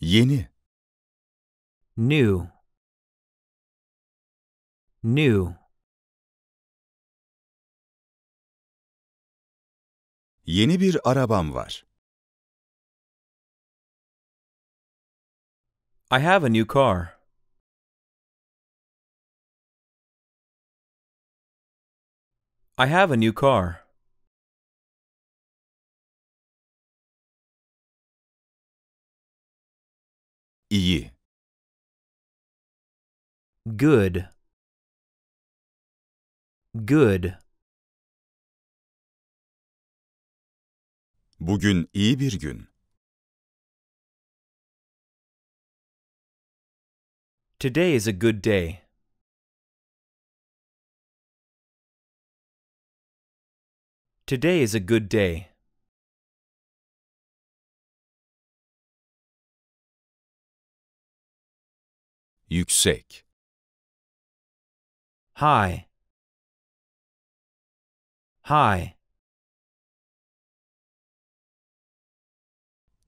Yeni new new Yeni bir arabam var. I have a new car. I have a new car. iyi. Good. Good. Bugün iyi bir gün. Today is a good day. Today is a good day. Yüksek. High. High.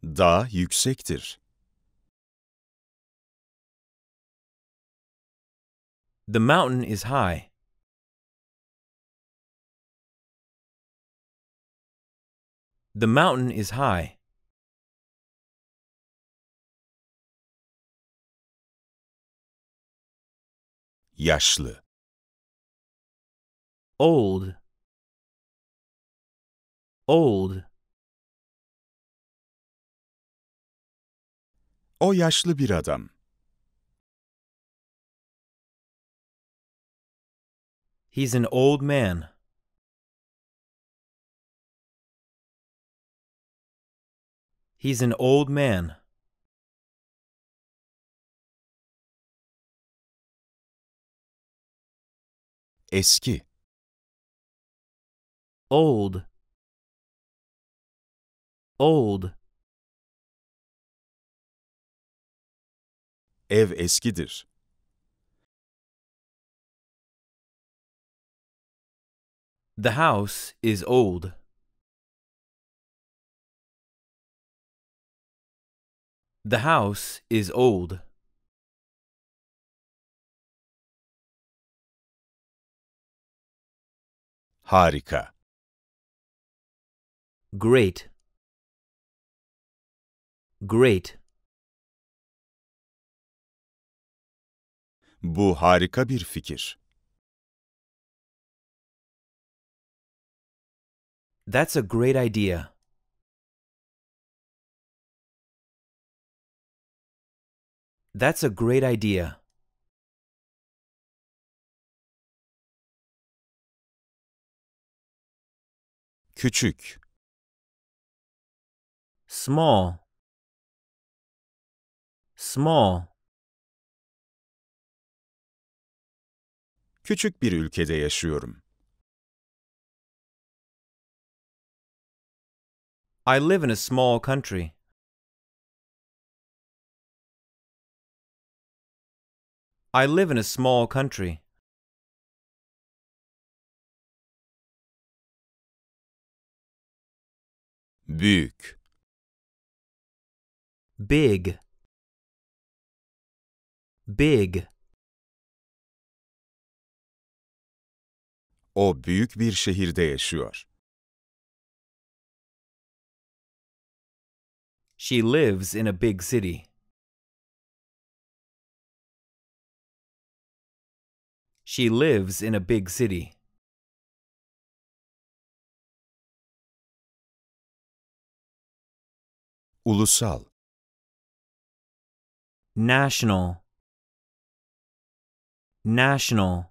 Dağ yüksektir. The mountain is high. The mountain is high. Yaşlı. Old. Old. O yaşlı bir adam. He's an old man. He's an old man. Eski old old Ev eskidir. The house is old. The house is old. Harika. Great. Great. Bu harika bir fikir. That's a great idea. That's a great idea. küçük small small Küçük bir ülkede yaşıyorum. I live in a small country. I live in a small country. büyük big big O büyük bir şehirde yaşıyor. She lives in a big city. She lives in a big city. Ulusal National National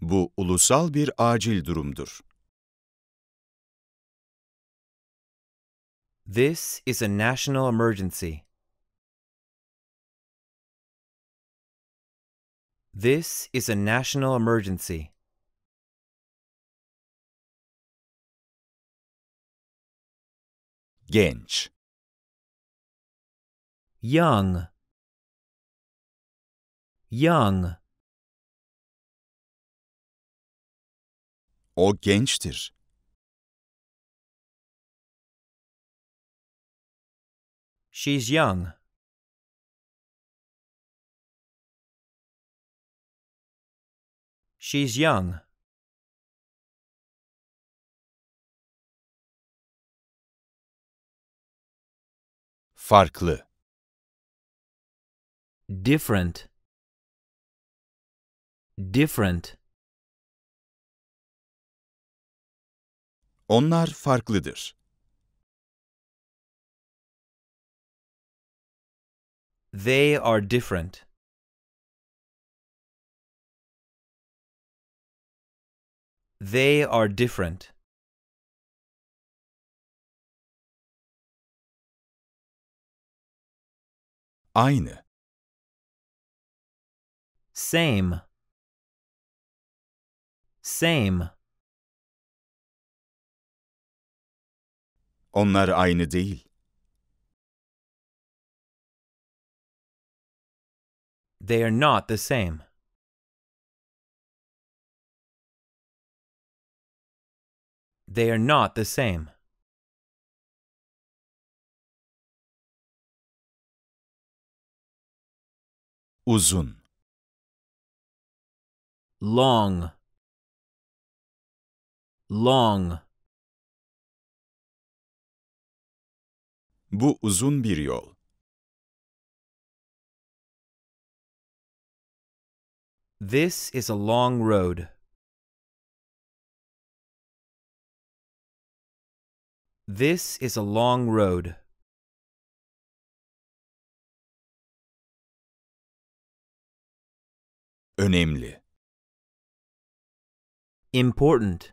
Bu ulusal bir acil durumdur. This is a national emergency. This is a national emergency. genç young young O gençtir. She's young. She's young. farklı different different Onlar farklıdır. They are different. They are different. Aynı. Same. Same. Onlar aynı değil. They are not the same. They are not the same. Uzun Long Long Bu uzun bir yol. This is a long road. This is a long road. Önemli. Important.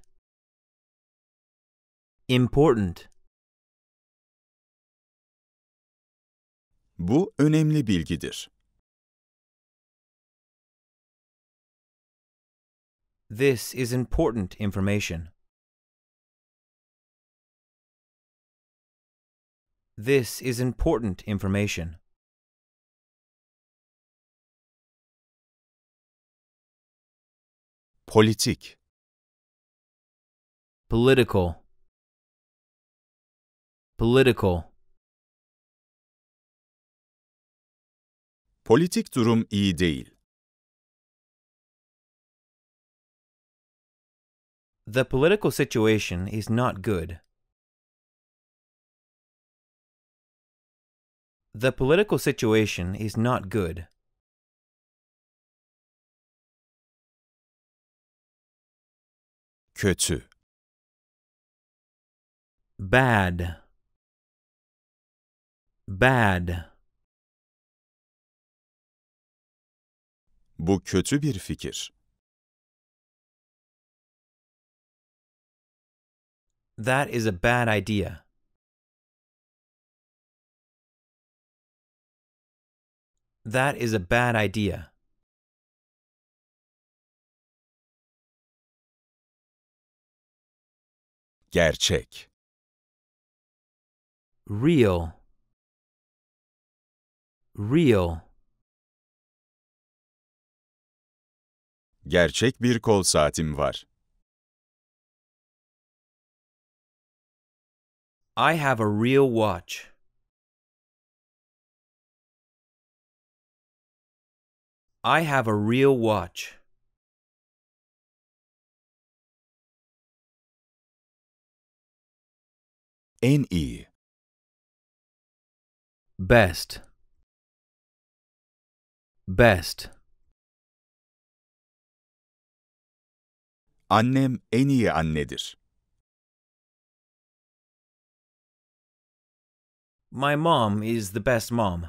Important. Bu önemli bilgidir. This is important information. This is important information. Politik Political Political Politik durum iyi değil. The political situation is not good. The political situation is not good. kötü bad bad Bu kötü bir fikir. That is a bad idea. That is a bad idea. Gerçek. Real. Real. Gerçek bir kol saatim var. I have a real watch. I have a real watch. en iyi best best Annem en iyi annedir. My mom is the best mom.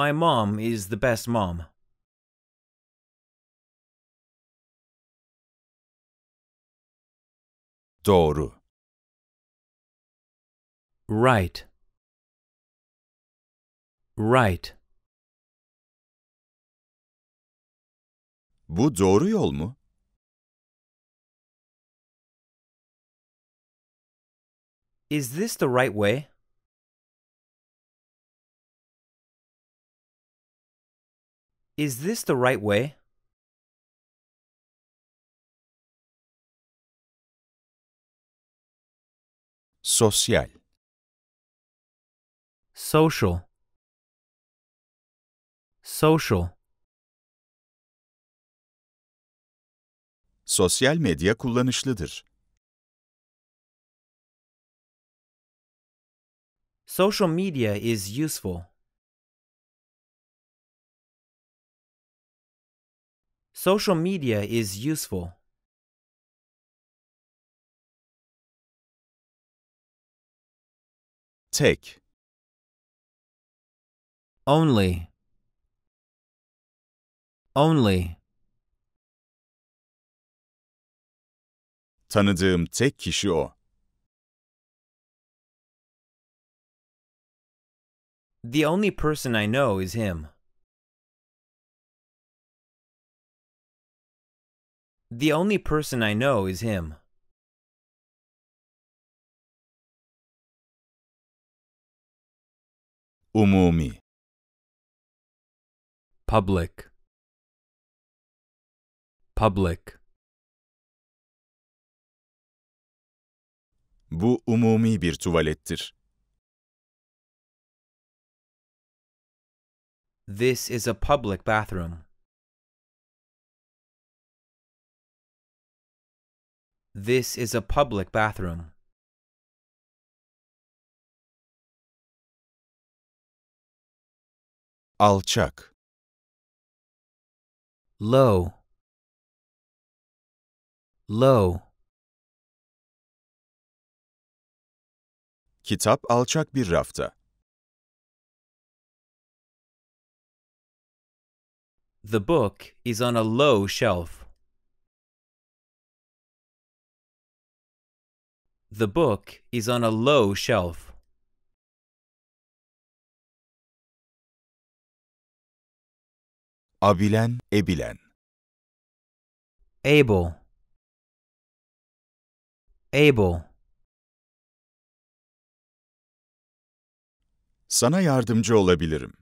My mom is the best mom. Doğru. Right. Right. Bu doğru yol mu? Is this the right way? Is this the right way? Sosyal Social Social Sosyal medya kullanışlıdır. Social media is useful. Social media is useful. Take. Only. Only. Tanıdığım tek kişi o. The only person I know is him. The only person I know is him. umumi public public Bu umumi bir tuvalettir. This is a public bathroom. This is a public bathroom. Alçak Low Low Kitap alçak bir rafta. The book is on a low shelf. The book is on a low shelf. Abilen, ebilen. Able. Able. Sana yardımcı olabilirim.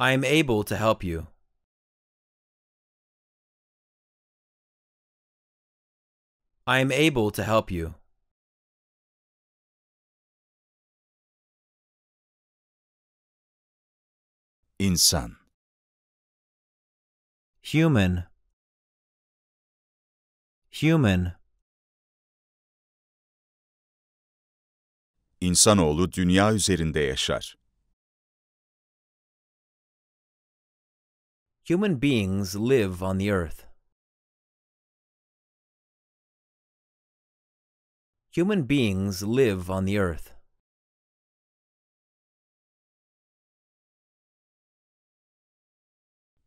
I am able to help you. I am able to help you. insan human human İnsanoğlu dünya üzerinde yaşar. Human beings live on the earth. Human beings live on the earth.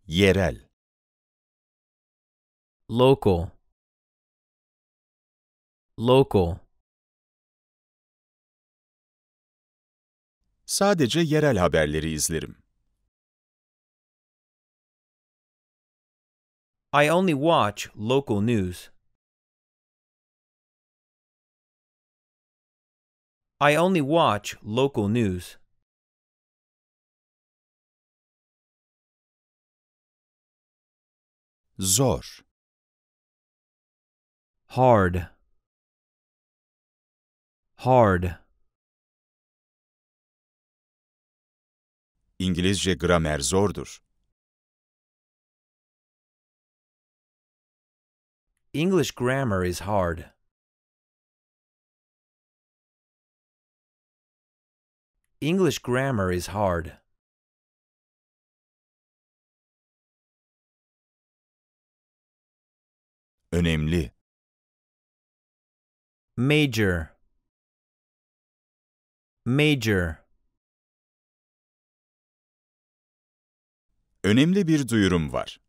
yerel local local Sadece yerel haberleri izlerim. I only watch local news. I only watch local news. Zor. Hard. Hard. İngilizce gramer zordur. English grammar is hard. English grammar is hard. önemli. Major Major Önemli bir duyurum var.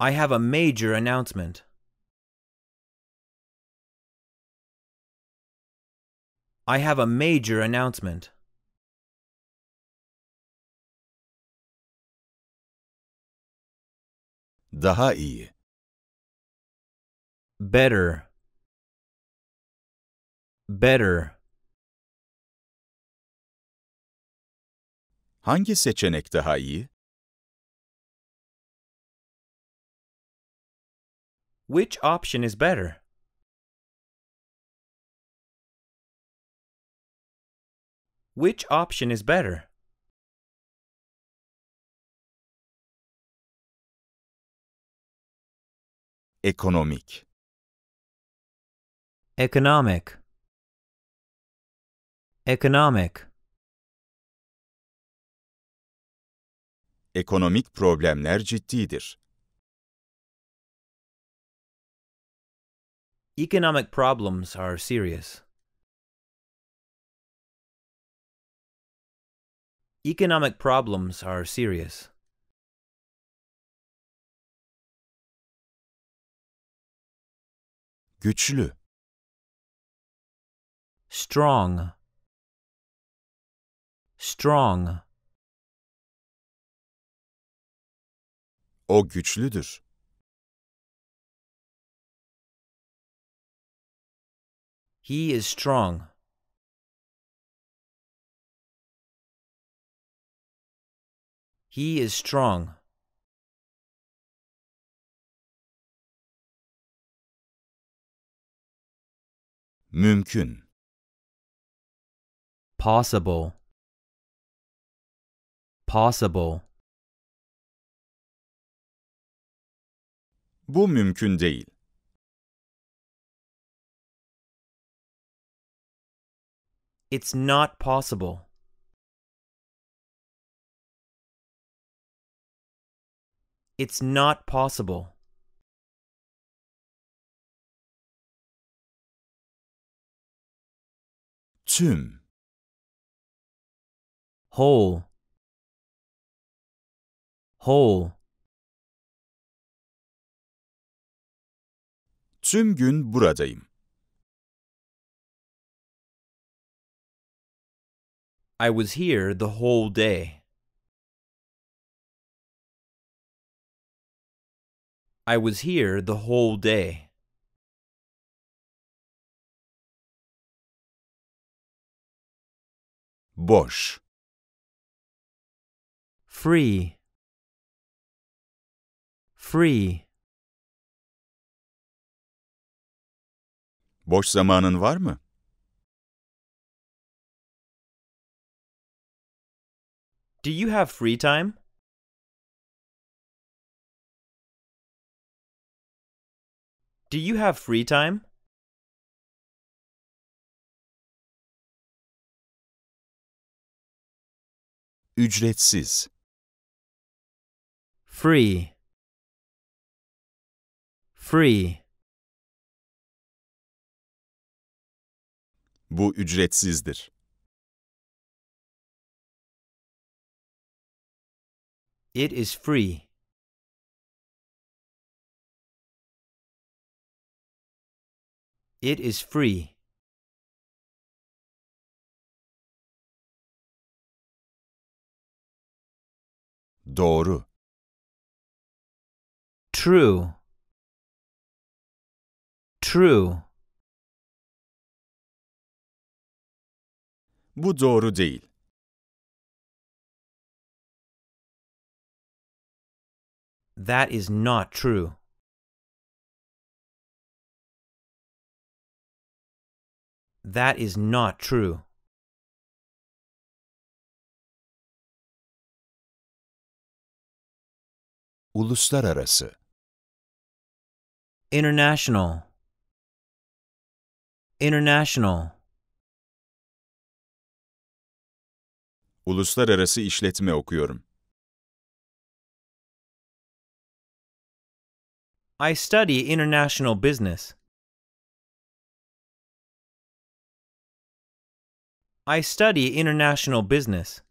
I have a major announcement. I have a major announcement. Daha iyi. Better. Better. Hangi seçenek daha iyi? Which option is better? Which option is better? ekonomik economic economic ekonomik problemler ciddidir. Economic problems are serious. Economic problems are serious. Güçlü. Strong. Strong. O güçlüdür. He is strong. He is strong. mümkün possible possible Bu mümkün değil. It's not possible. It's not possible. tum whole whole Tüm gün buradayım. I was here the whole day. I was here the whole day. boş free free Boş zamanın var mı? Do you have free time? Do you have free time? Ücretsiz. Free. Free. Bu ücretsizdir. It is free. It is free. Doğru. True. True. Bu doğru değil. That is not true. That is not true. Uluslararası International International Uluslararası işletme okuyorum. I study international business. I study international business.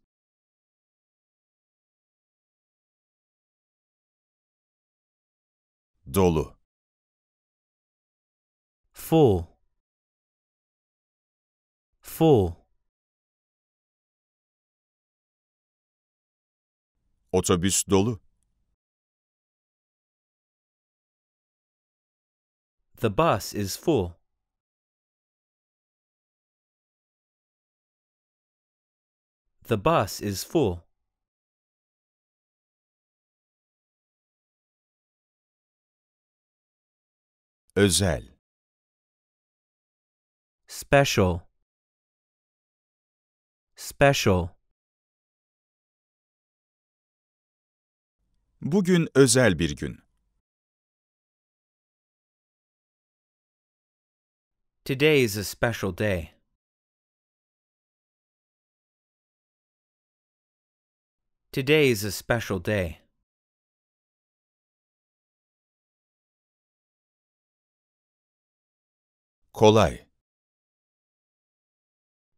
dolu full full Otobüs dolu. The bus is full. The bus is full. Özel. Special. Special. Bugün özel bir gün. Today is a special day. Today is a special day. Kolay.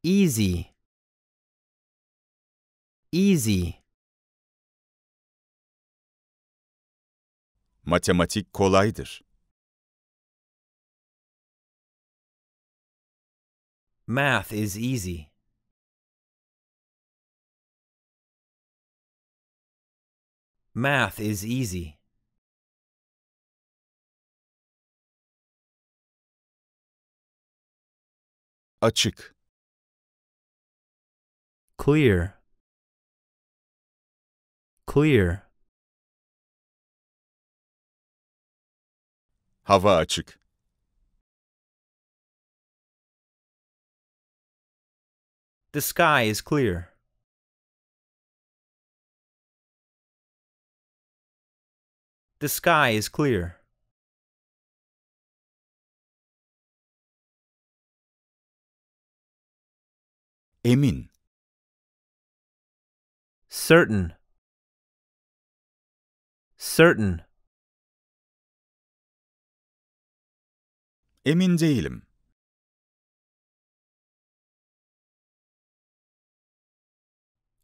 Easy. Easy. Matematik kolaydır. Math is easy. Math is easy. açık clear clear hava açık The sky is clear. The sky is clear. emin certain certain Emin değilim.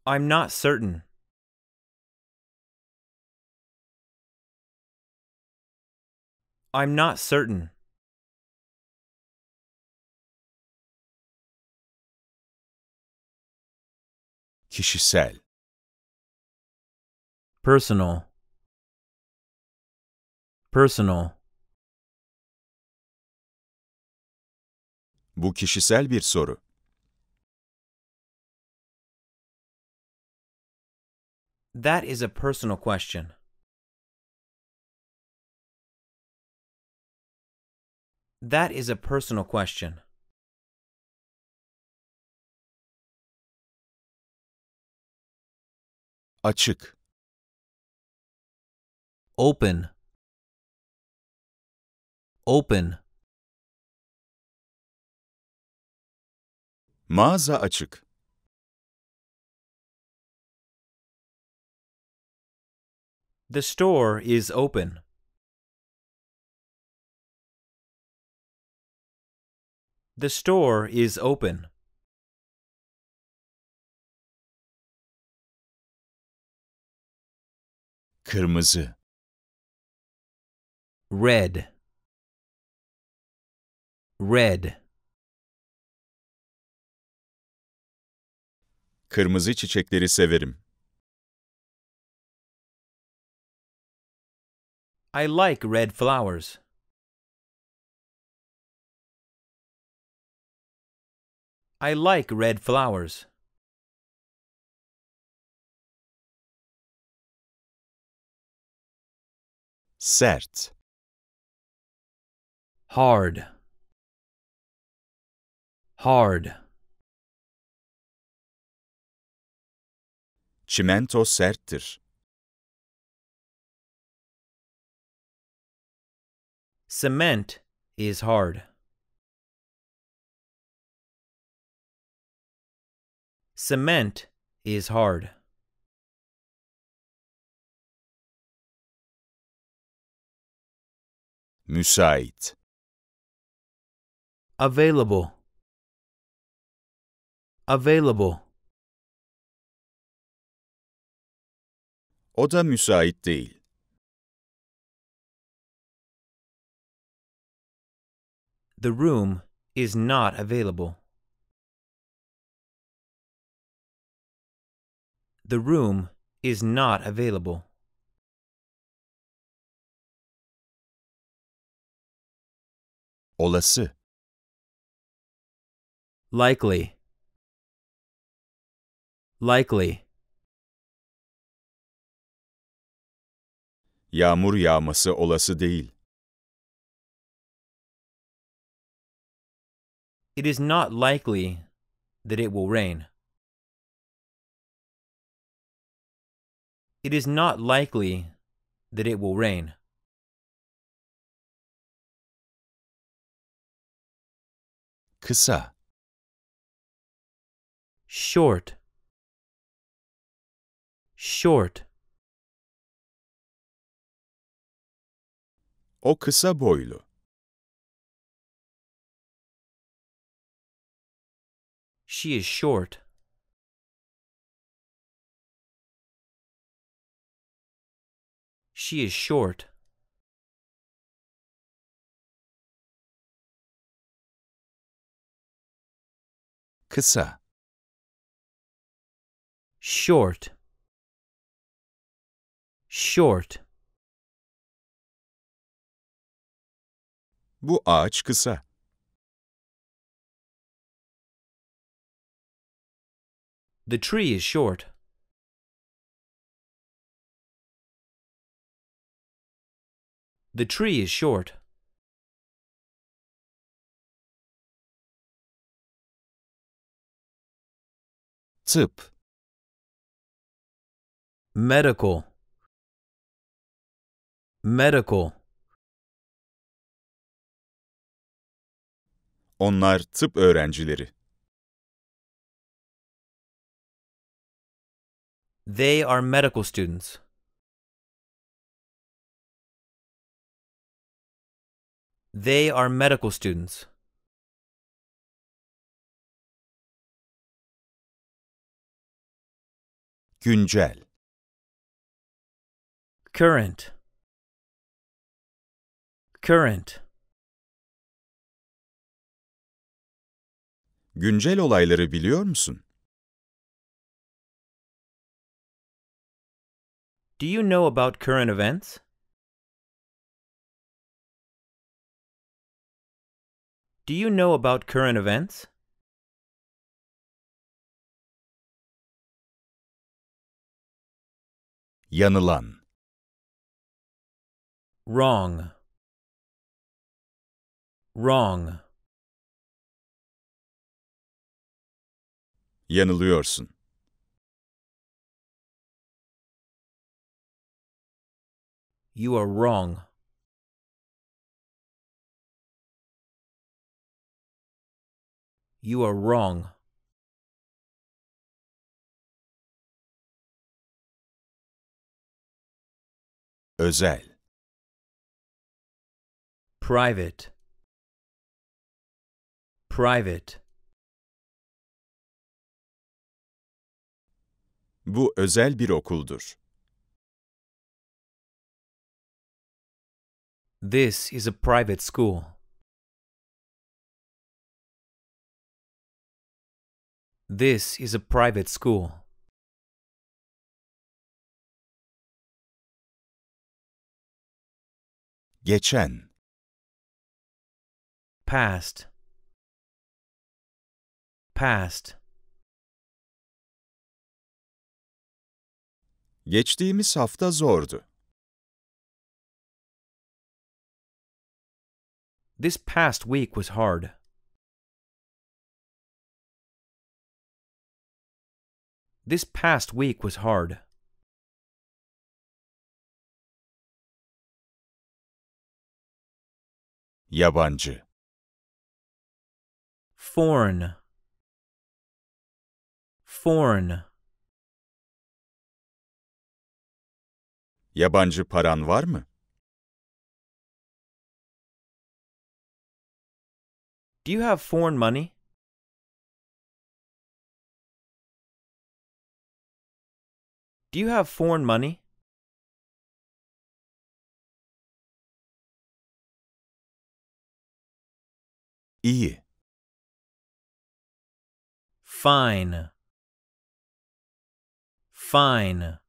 I'm not certain. I'm not certain. Kişisel. Personal. Personal. Bu kişisel bir soru. That is a personal question. That is a personal question. Açık. Open. Open. Mağaza açık. The store is open. The store is open. Kırmızı. Red. Red. Kırmızı çiçekleri severim. I like red flowers. I like red flowers. Sert. Hard. Hard. Çimento serttir. Cement is hard. Cement is hard. Müsait. Available. Available. O da müsait değil. The room is not available. The room is not available. Olası. Likely. Likely. Yağmur yağması olası değil. It is not likely that it will rain. It is not likely that it will rain. Kısa Short Short O kısa boylu. She is short. She is short. Kısa Short Short Bu ağaç kısa. The tree is short. The tree is short. tıp medical medical Onlar tıp öğrencileri. They are medical students. They are medical students. Güncel Current Current Güncel olayları biliyor musun? Do you know about current events? Do you know about current events? yanılan wrong wrong yanılıyorsun you are wrong you are wrong Özel. Private. Private. Bu özel bir okuldur. This is a private school. This is a private school. Geçen Past Past Geçtiğimiz hafta zordu. This past week was hard. This past week was hard. Yabancı Foreign Foreign Yabancı paran var mı? Do you have foreign money? Do you have foreign money? İyi. Fine. Fine.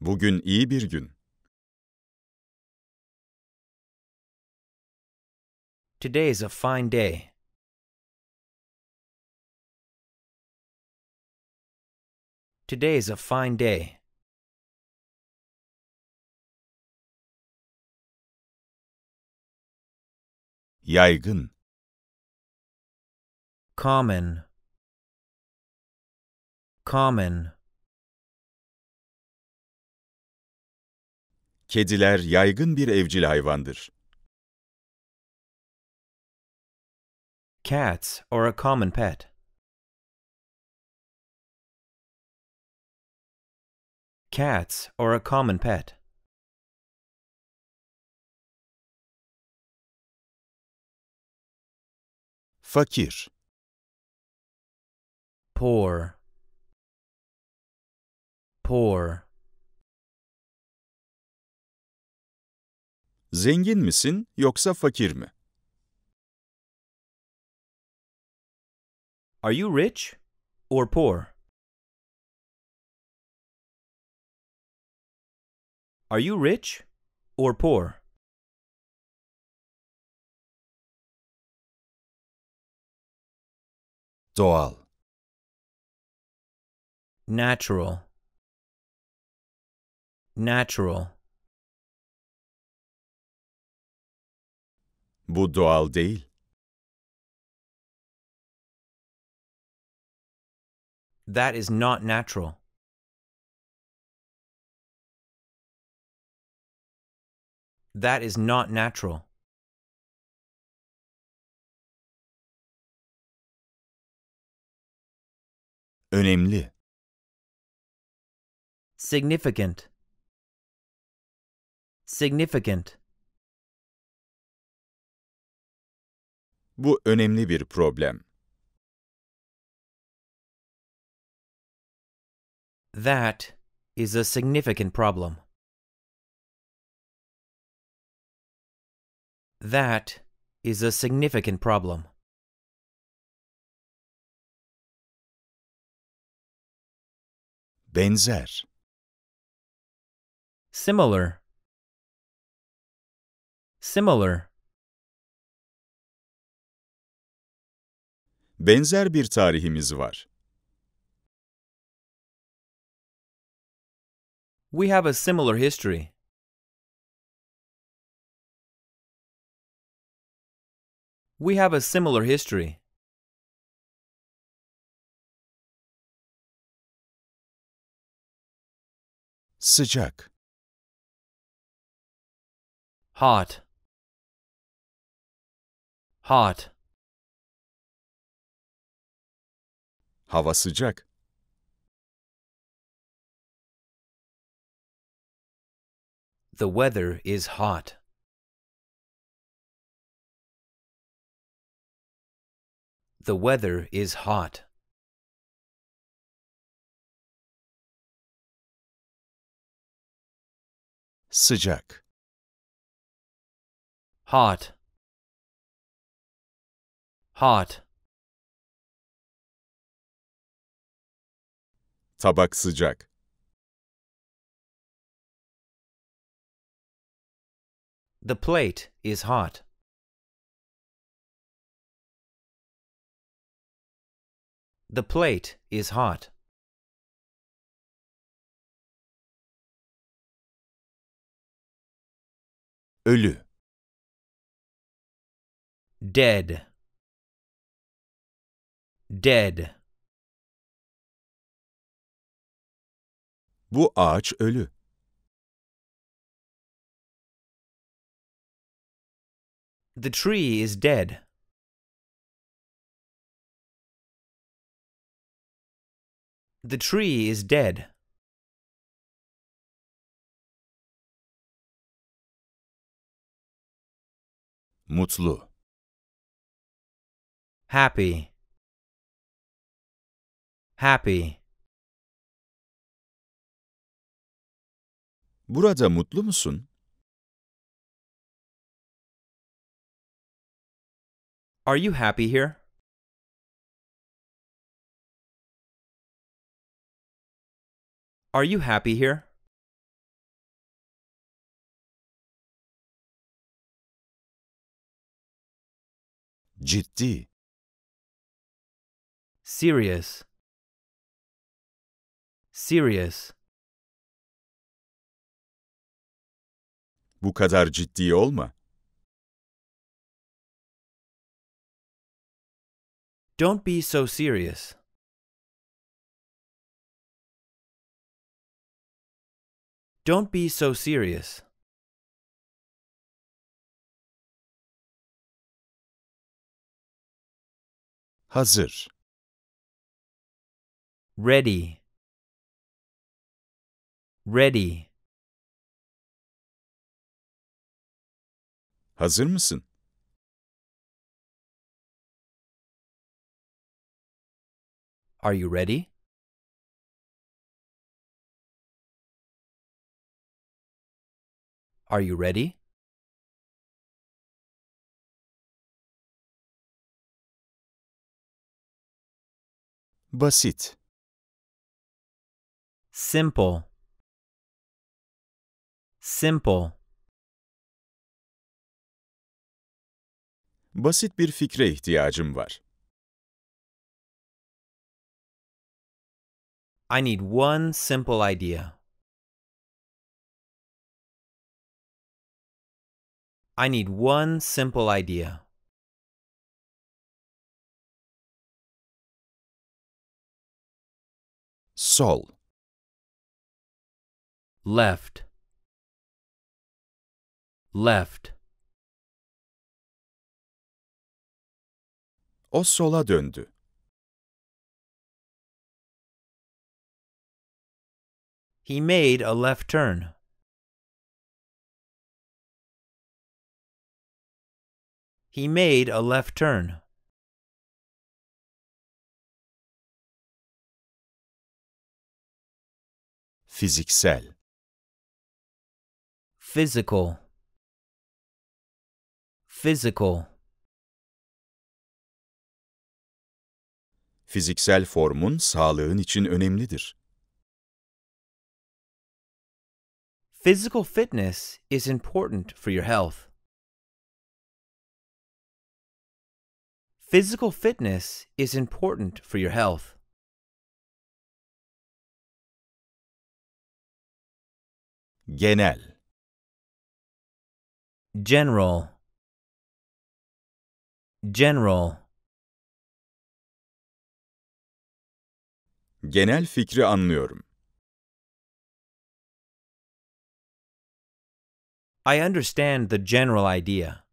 Bugün iyi bir gün. Today is a fine day. Today is a fine day. Yaygın. Common. Common. Kediler yaygın bir evcil hayvandır. Cats are a common pet. Cats are a common pet. Fakir. Poor. Poor. Zengin misin yoksa fakir mi? Are you rich or poor? Are you rich or poor? Doğal. Natural. Natural. Bu doğal değil. That is not natural. That is not natural. Önemli. Significant. Significant. Bu önemli bir problem. That is a significant problem. That is a significant problem. benzer similar similar benzer bir tarihimiz var. We have a similar history. We have a similar history. Sıcak. Hot. Hot. Hava sıcak. The weather is hot. The weather is hot. Sıcak. Hot. Hot. Tabak sıcak. The plate is hot. The plate is hot. Ölü. Dead. Dead. Bu ağaç ölü. The tree is dead. The tree is dead. Mutlu. Happy. Happy. Burada mutlu musun? Are you happy here? Are you happy here? Ciddi. Serious. Serious. Bu kadar ciddi olma. Don't be so serious. Don't be so serious. Hazır. Ready. Ready. Hazır mısın? Are you ready? Are you ready? basit simple simple Basit bir fikre ihtiyacım var. I need one simple idea. I need one simple idea. Sol. Left. Left. O sola döndü. He made a left turn. He made a left turn. Fiziksel Physical Physical Fiziksel formun sağlığın için önemlidir. Physical fitness is important for your health. Physical fitness is important for your health. genel general general Genel fikri anlıyorum. I understand the general idea.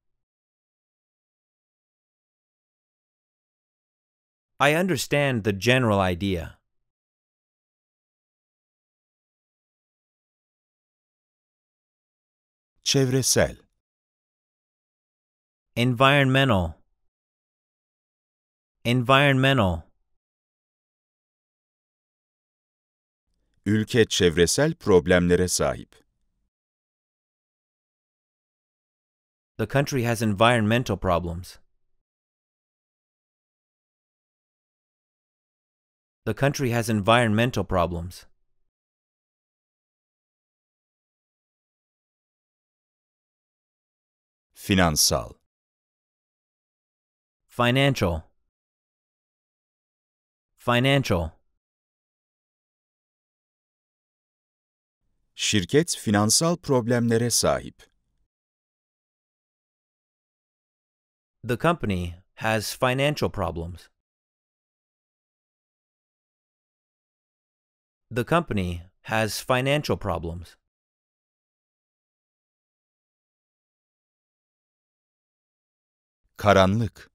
I understand the general idea. Çevresel environmental environmental Ülke çevresel problemlere sahip. The country has environmental problems. The country has environmental problems. Finansal Financial Financial Şirket finansal problemlere sahip. The company has financial problems. The company has financial problems. Karanlık.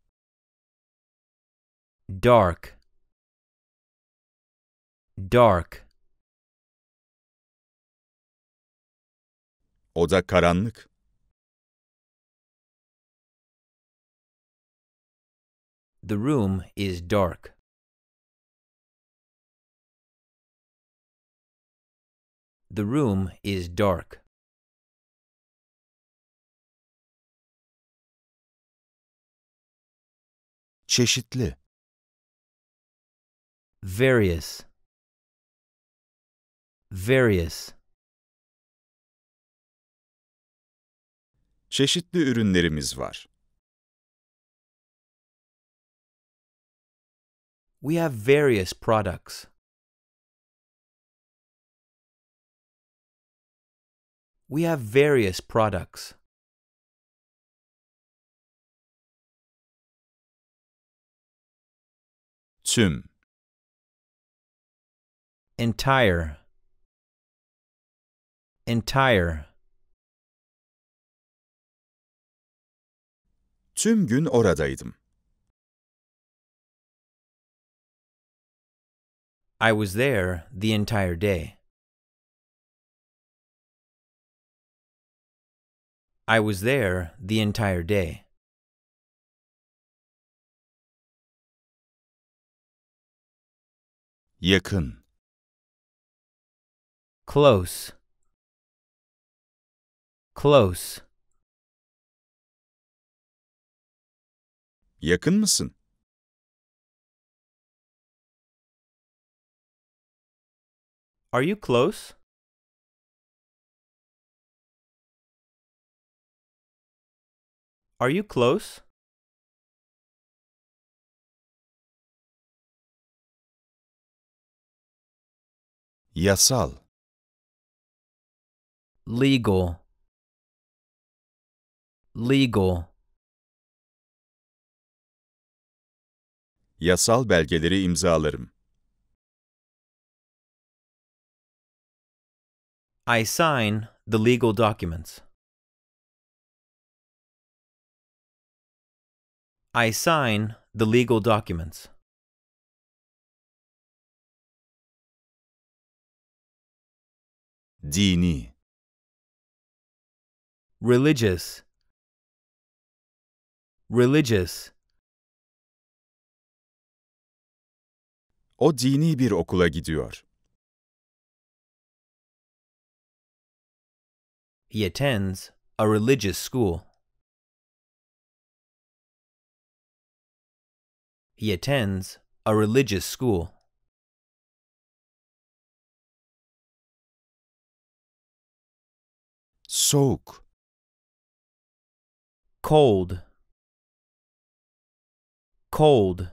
Dark. Dark. Oda karanlık. The room is dark. The room is dark. Çeşitli. Various. Various. Çeşitli ürünlerimiz var. We have various products. We have various products. tüm entire entire Tüm gün oradaydım. I was there the entire day. I was there the entire day. Yakın. Close. Close. Yakın mısın? Are you close? Are you close? Yasal Legal Legal Yasal belgeleri imzalarım. I sign the legal documents. I sign the legal documents. dini religious religious O dini bir okula gidiyor. He attends a religious school. He attends a religious school. Soak. Cold. Cold.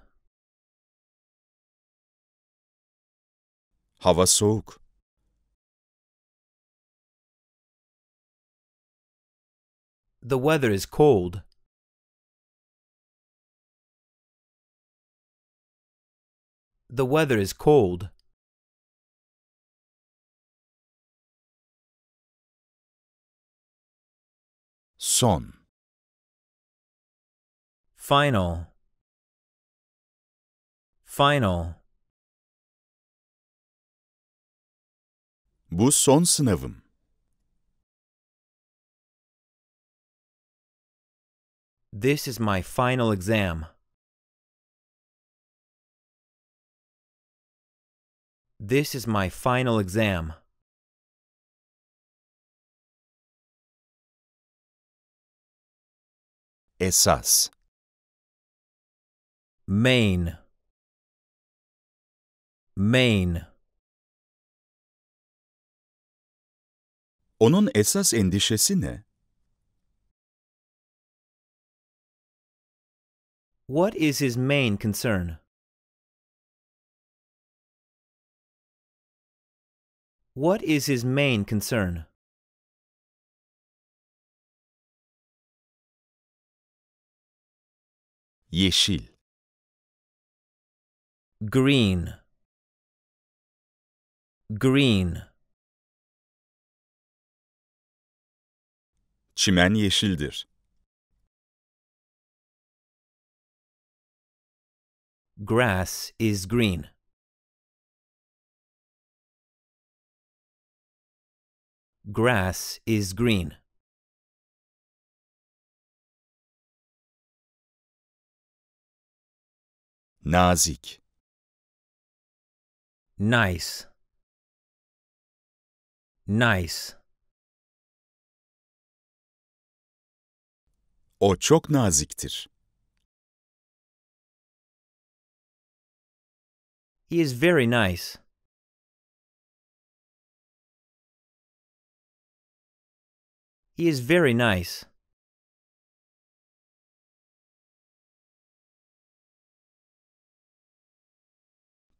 Hava soğuk. The weather is cold. The weather is cold. Son. Final. Final. Bu son sınavım. This is my final exam. This is my final exam. Esas. Maine. Maine. Onun esas endişesi ne? What is his main concern? What is his main concern? Yeşil Green Green Çimen yeşildir. Grass is green. Grass is green. nazik nice nice O çok naziktir. He is very nice. He is very nice.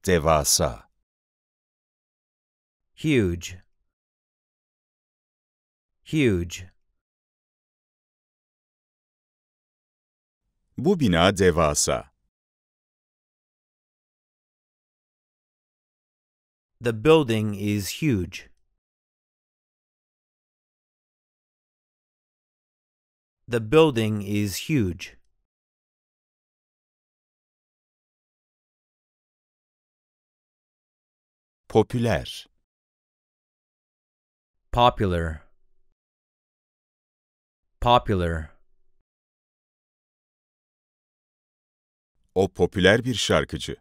Devasa. Huge. Huge. Bu bina devasa. The building is huge. The building is huge. Popüler. Popular. Popular. O popüler bir şarkıcı.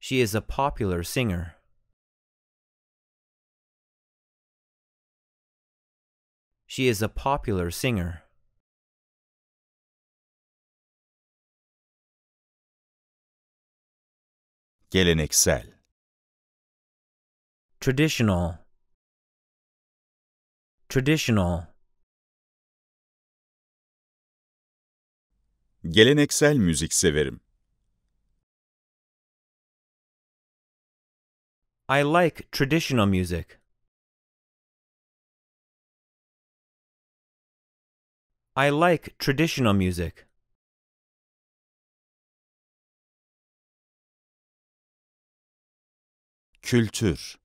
She is a popular singer. She is a popular singer. Geleneksel Traditional Traditional Geleneksel müzik severim. I like traditional music. I like traditional music. kültür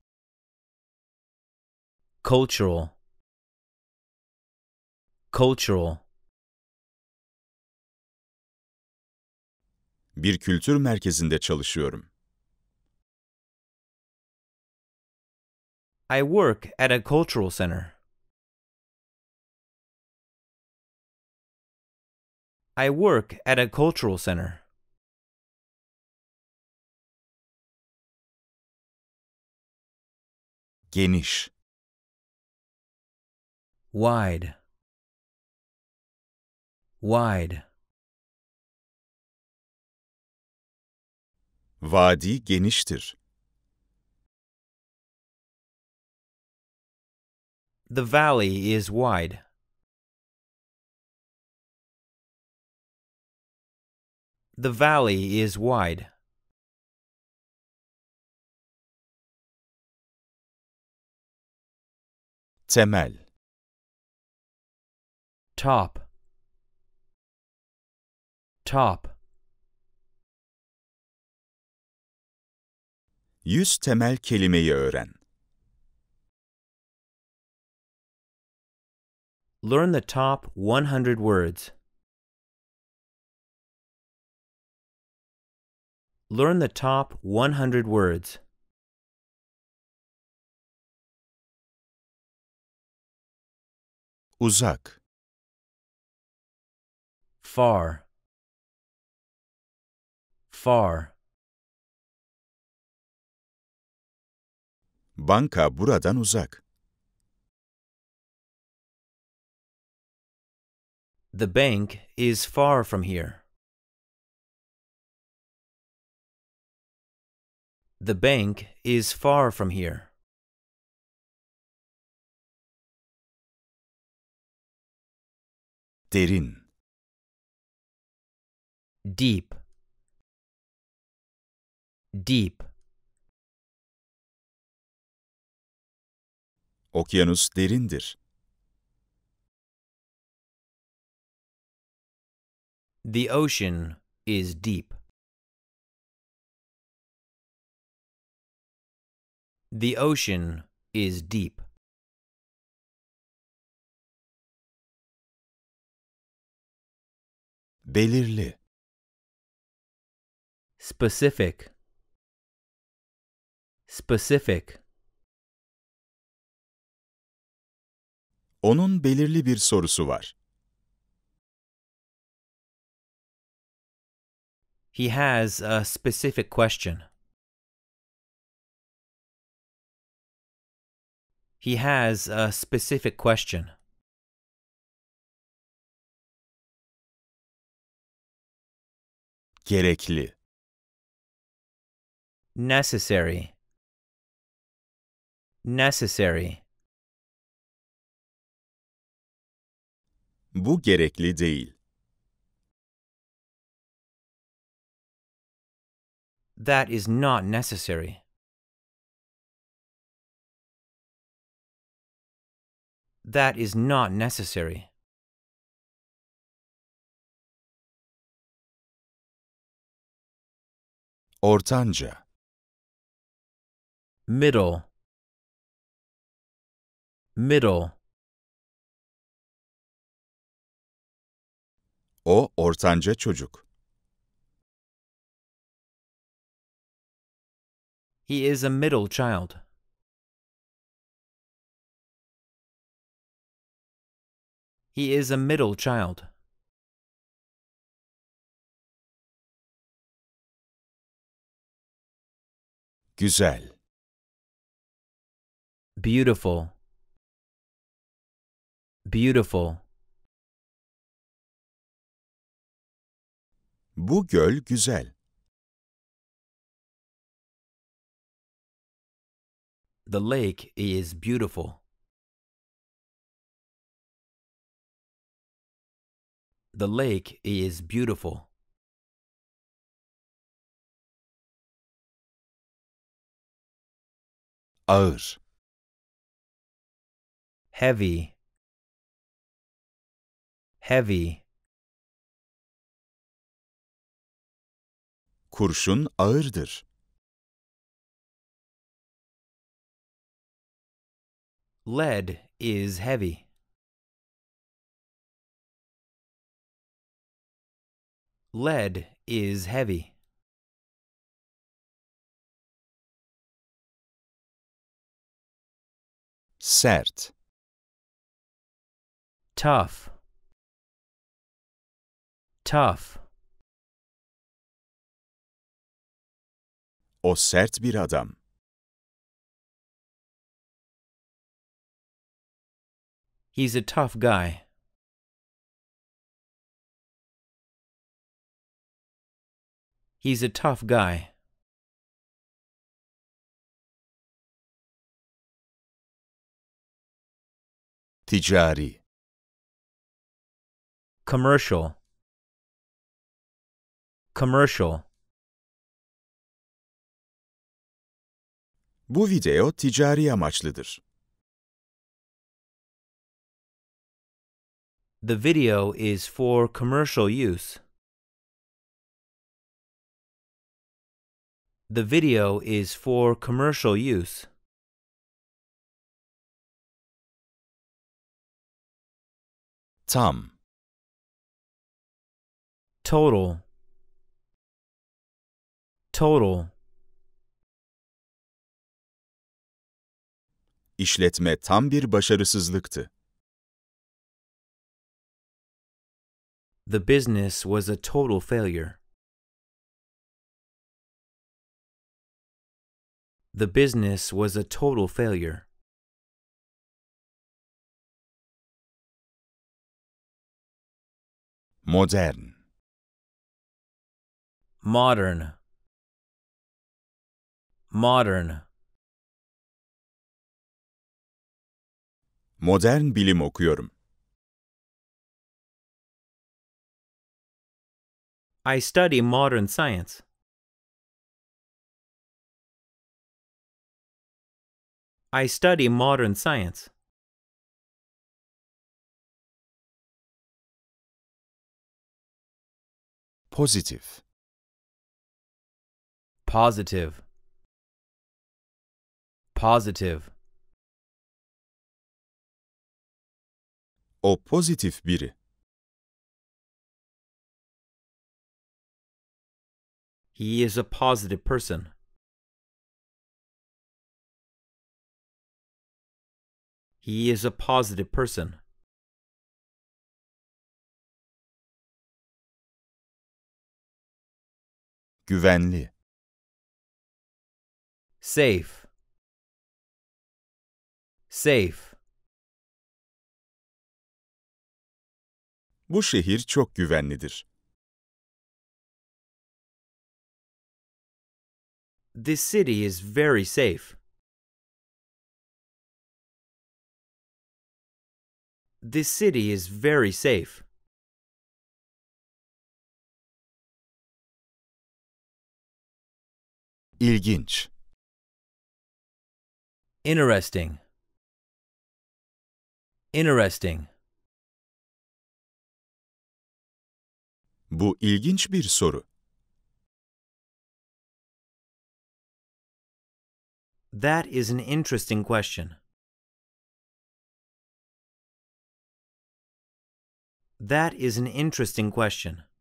cultural cultural Bir kültür merkezinde çalışıyorum. I work at a cultural center. I work at a cultural center. Geniş. Wide. Wide. Vadi geniştir. The valley is wide. The valley is wide. Temel Top Top 100 temel kelimeyi öğren. Learn the top 100 words. Learn the top 100 words. Uzak Far Far Banka buradan uzak. The bank is far from here. The bank is far from here. Derin. Deep. Deep. Okyanus derindir. The ocean is deep. The ocean is deep. belirli specific specific Onun belirli bir sorusu var. He has a specific question. He has a specific question. Gerekli. Necessary. Necessary. Bu gerekli değil. That is not necessary. That is not necessary. Ortanca Middle Middle O ortanca çocuk. He is a middle child. He is a middle child. Güzel. Beautiful. Beautiful. Bu göl güzel. The lake is beautiful. The lake is beautiful. ağır heavy heavy kurşun ağırdır lead is heavy lead is heavy sert Tough. Tough. O sert bir adam. He's a tough guy. He's a tough guy. تجاري commercial commercial Bu video ticari amaçlıdır. The video is for commercial use. The video is for commercial use. Tam. Total. Total. İşletme tam bir başarısızlıktı. The business was a total failure. The business was a total failure. Modern. Modern. Modern. Modern bilim okuyorum. I study modern science. I study modern science. Positive. Positive. Positive. O pozitif biri. He is a positive person. He is a positive person. Güvenli. Safe. Safe. Bu şehir çok güvenlidir. This city is very safe. This city is very safe. İlginç. Interesting. Interesting. Bu ilginç bir soru. That is an interesting question. That is an interesting question.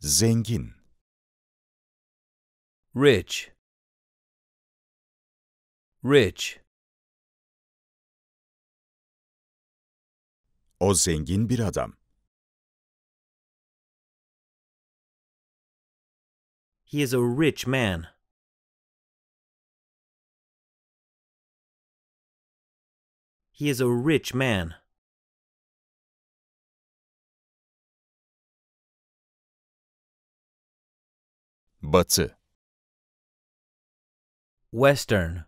Zengin Rich Rich O zengin bir adam. He is a rich man. He is a rich man. Batı Western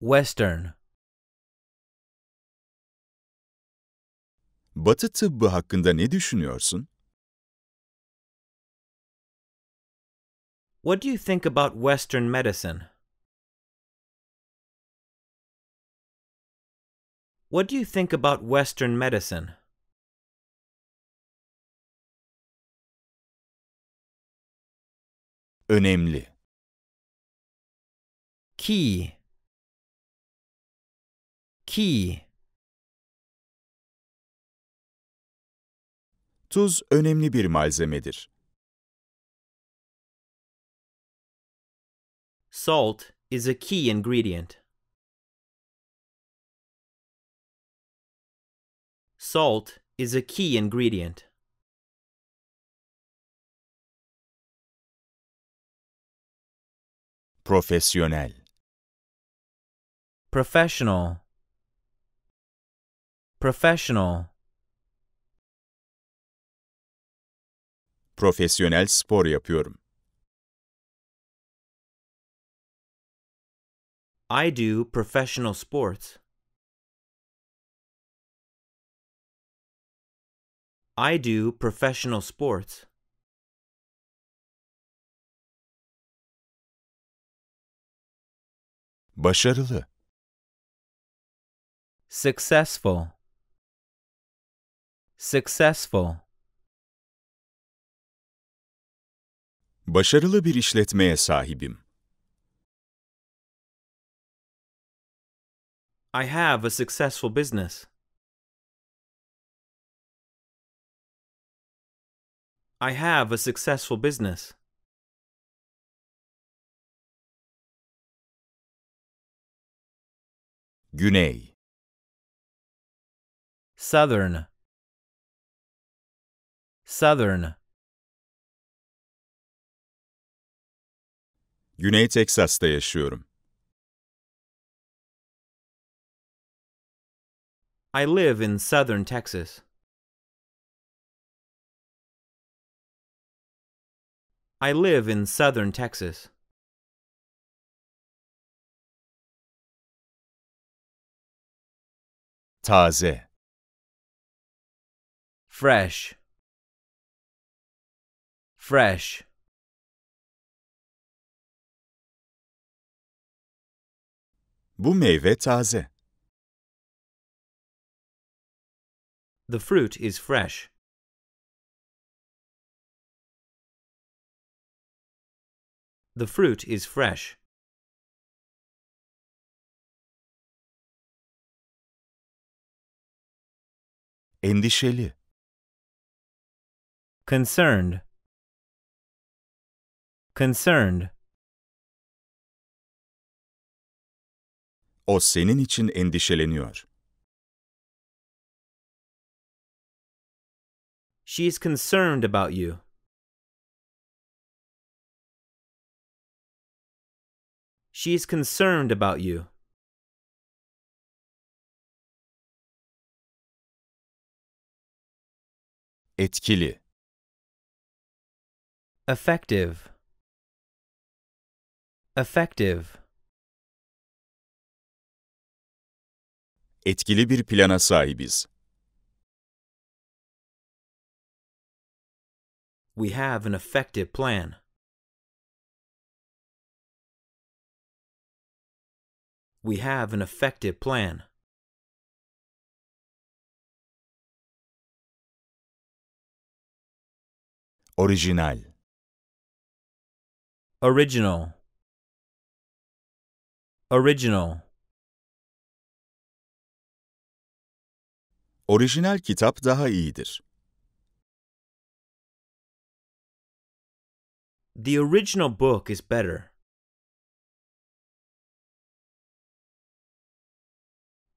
Western Batı tıbbı hakkında ne düşünüyorsun? What do you think about Western medicine? What do you think about Western medicine? önemli. Key Key Tuz önemli bir malzemedir. Salt is a key ingredient. Salt is a key ingredient. Professional. Professional Professional Profesyonel spor yapıyorum. I do professional sports. I do professional sports. Başarılı. Successful. Successful. Başarılı bir işletmeye sahibim. I have a successful business. I have a successful business. Güney Southern Southern Güney Teksas'ta yaşıyorum. I live in southern Texas. I live in southern Texas. Taze. Fresh. Fresh. Bu meyve taze. The fruit is fresh. The fruit is fresh. endişeli, concerned, concerned. O senin için endişeleniyor. She is concerned about you. She is concerned about you. Etkili. Effective. Effective. Etkili bir plana sahibiz. We have an effective plan. We have an effective plan. Original. Original Original kitap daha iyidir. The original book is better.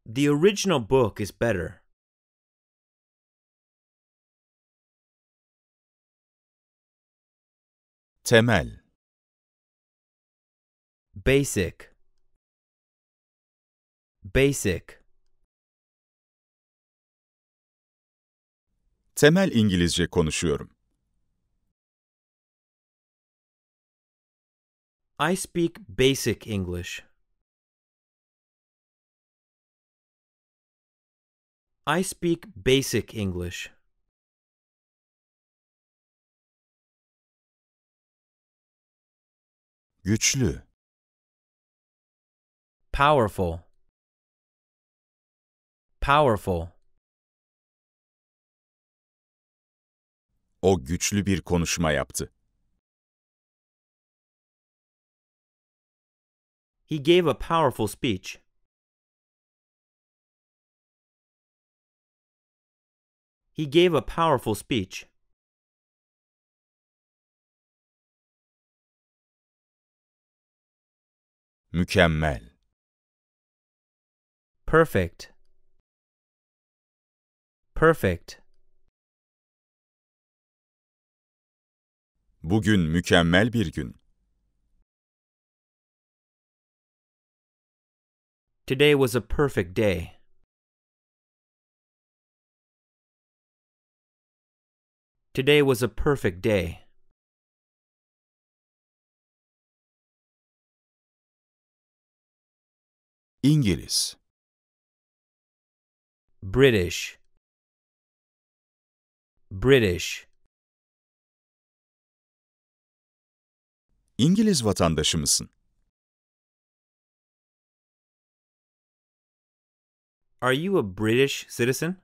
The original book is better. Temel Basic Basic Temel İngilizce konuşuyorum. I speak basic English. I speak basic English. Güçlü. Powerful. Powerful. O güçlü bir konuşma yaptı. He gave a powerful speech. He gave a powerful speech. mükemmel perfect perfect Bugün mükemmel bir gün. Today was a perfect day. Today was a perfect day. İngiliz British British İngiliz vatandaşı mısın? Are you a British citizen?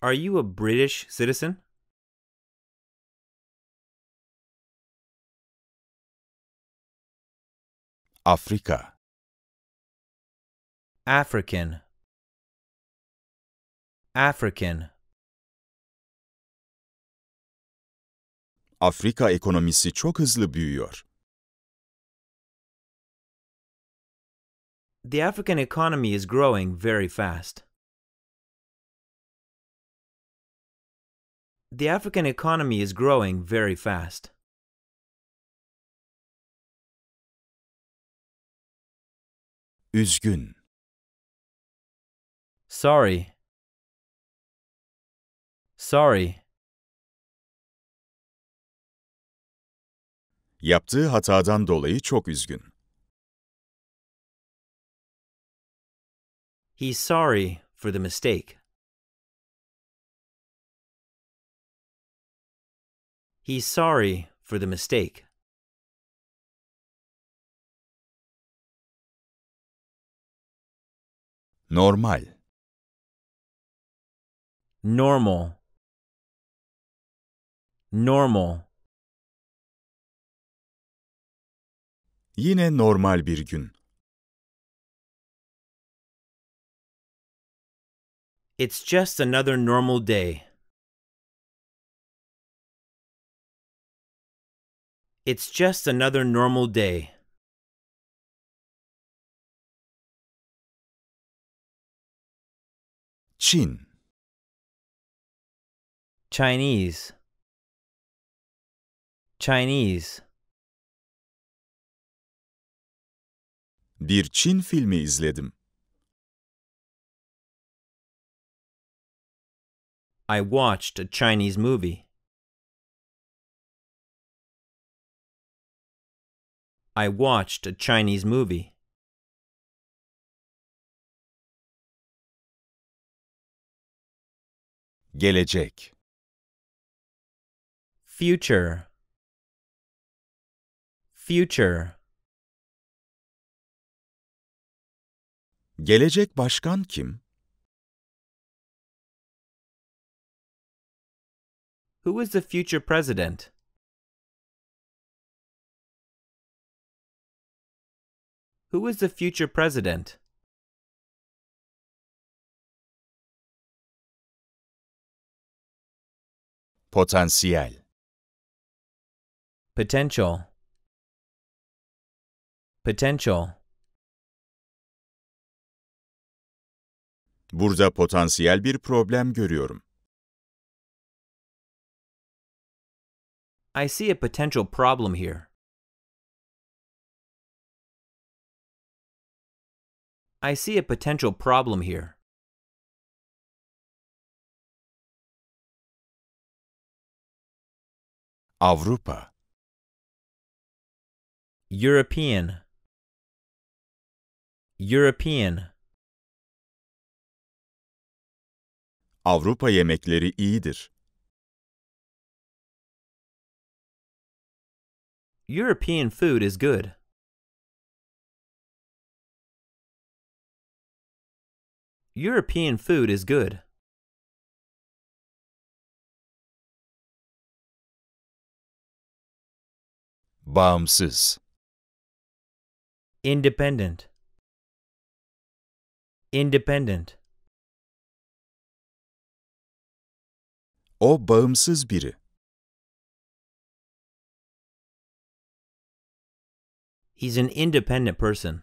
Are you a British citizen? Africa. African African Afrika ekonomisi çok hızlı büyüyor. The African economy is growing very fast. The African economy is growing very fast. Üzgün. Sorry. Sorry. Yaptığı hatadan dolayı çok üzgün. He's sorry for the mistake. He's sorry for the mistake. Normal. Normal. Normal. Yine normal bir gün. It's just another normal day. It's just another normal day. Chin. Chinese. Chinese. Bir Çin filmi izledim. I watched a Chinese movie. I watched a Chinese movie. Gelecek Future Future Gelecek başkan kim? Who is the future president? Who is the future president? Potansiyel Potential Potential Burada potansiyel bir problem görüyorum. I see a potential problem here. I see a potential problem here. Avrupa European European Avrupa yemekleri iyidir. European food is good. European food is good. bağımsız independent independent O bağımsız biri. He's an independent person.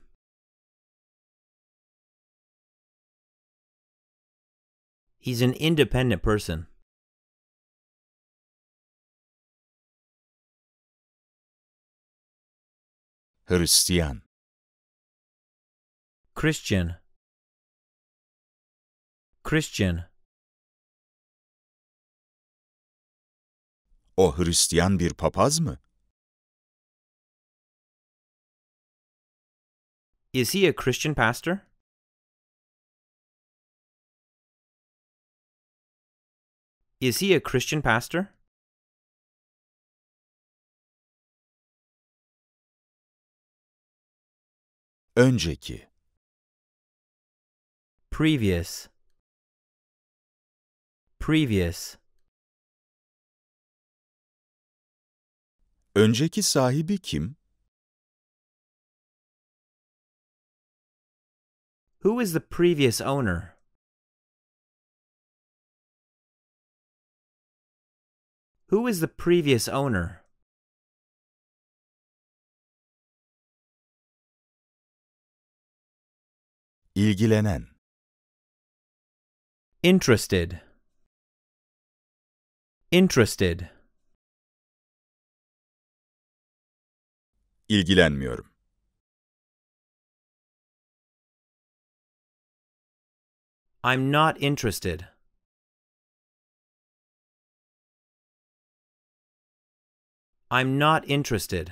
He's an independent person. христиан. Christian Christian O Hristiyan bir papaz mı? Is he a Christian pastor? Is he a Christian pastor? Önceki Previous Previous Önceki sahibi kim? Who is the previous owner? Who is the previous owner? ilgilenen interested interested ilgilenmiyorum I'm not interested. I'm not interested.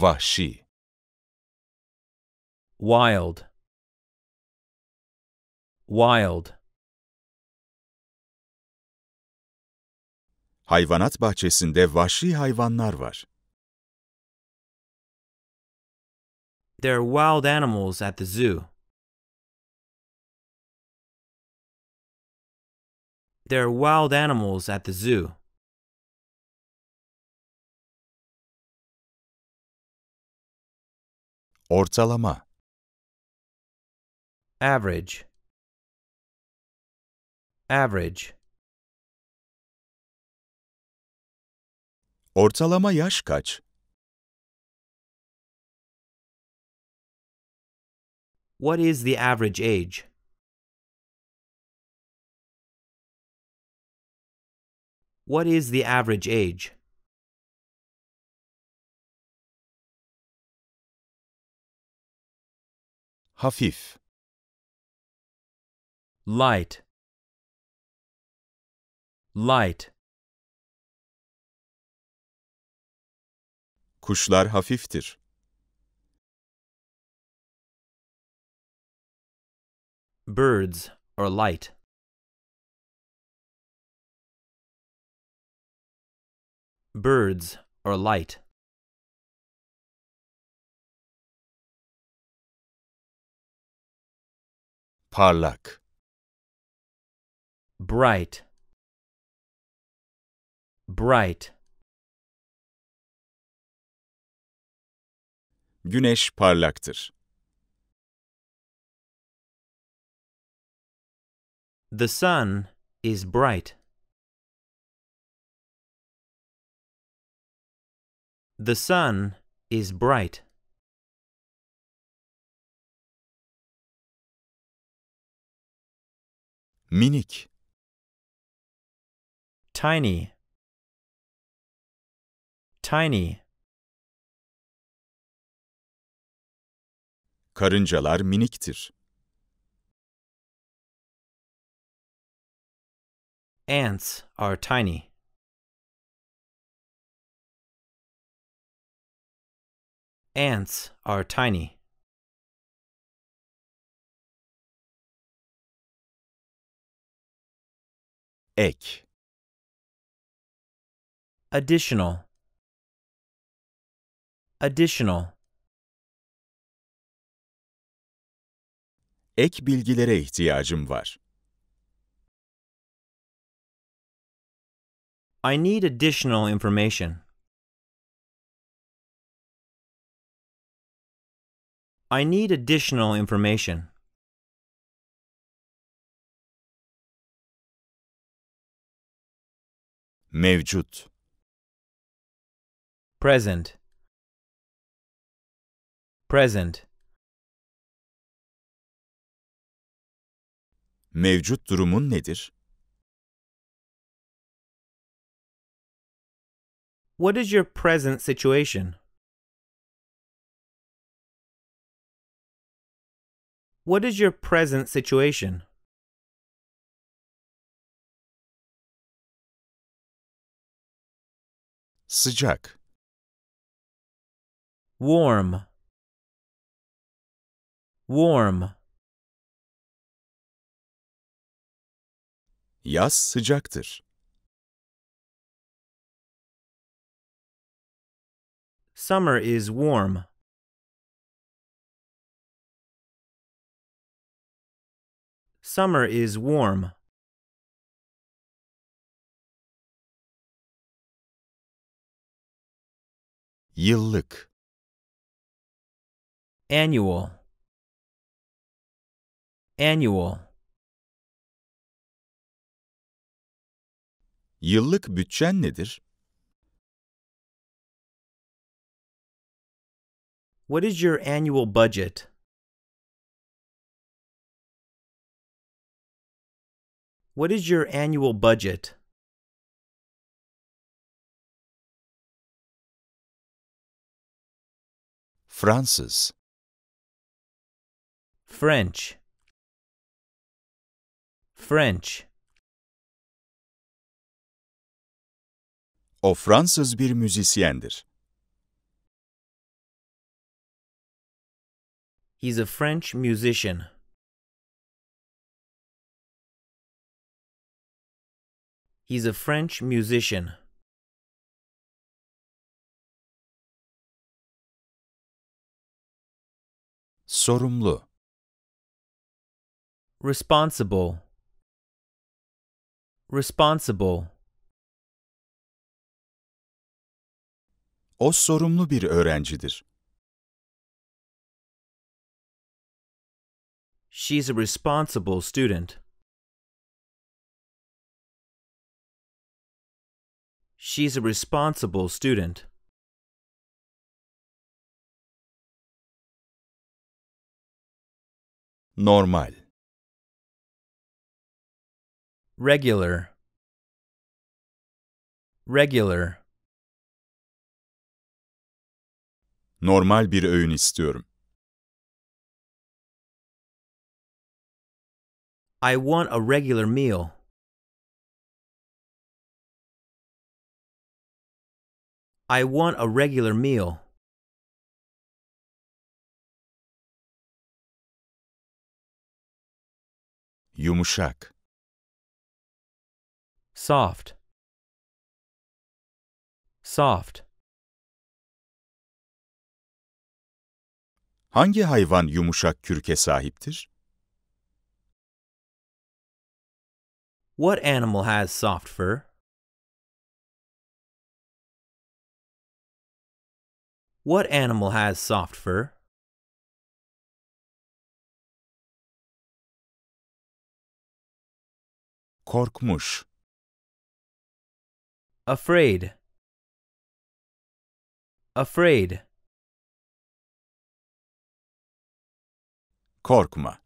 Vashi. Wild Wild Hayvanat bahçesinde vahşi hayvanlar var. There are wild animals at the zoo. There are wild animals at the zoo. Ortalama Average Average Ortalama yaş kaç? What is the average age? What is the average age? Hafif. Light. Light. Kuşlar hafiftir. Birds are light. Birds are light. parlak bright bright Güneş parlaktır. The sun is bright. The sun is bright. Minik. Tiny. Tiny. Karıncalar miniktir. Ants are tiny. Ants are tiny. Ek Additional Additional Ek bilgilere ihtiyacım var. I need additional information. I need additional information. Mevcut. Present. Present. Mevcut durumun nedir? What is your present situation? What is your present situation? Sıcak. Warm. Warm. Yaz sıcaktır. Summer is warm. Summer is warm. Yıllık Annual Annual Yıllık bütçen nedir? What is your annual budget? What is your annual budget? Francis French French O Fransız bir müzisyendir. He's a French musician. He's a French musician. Sorumlu. Responsible. Responsible. O sorumlu bir öğrencidir. She's a responsible student. She's a responsible student. normal regular regular Normal bir öğün istiyorum. I want a regular meal. I want a regular meal. yumuşak soft soft Hangi hayvan yumuşak kürke sahiptir? What animal has soft fur? What animal has soft fur? korkmuş afraid afraid korkma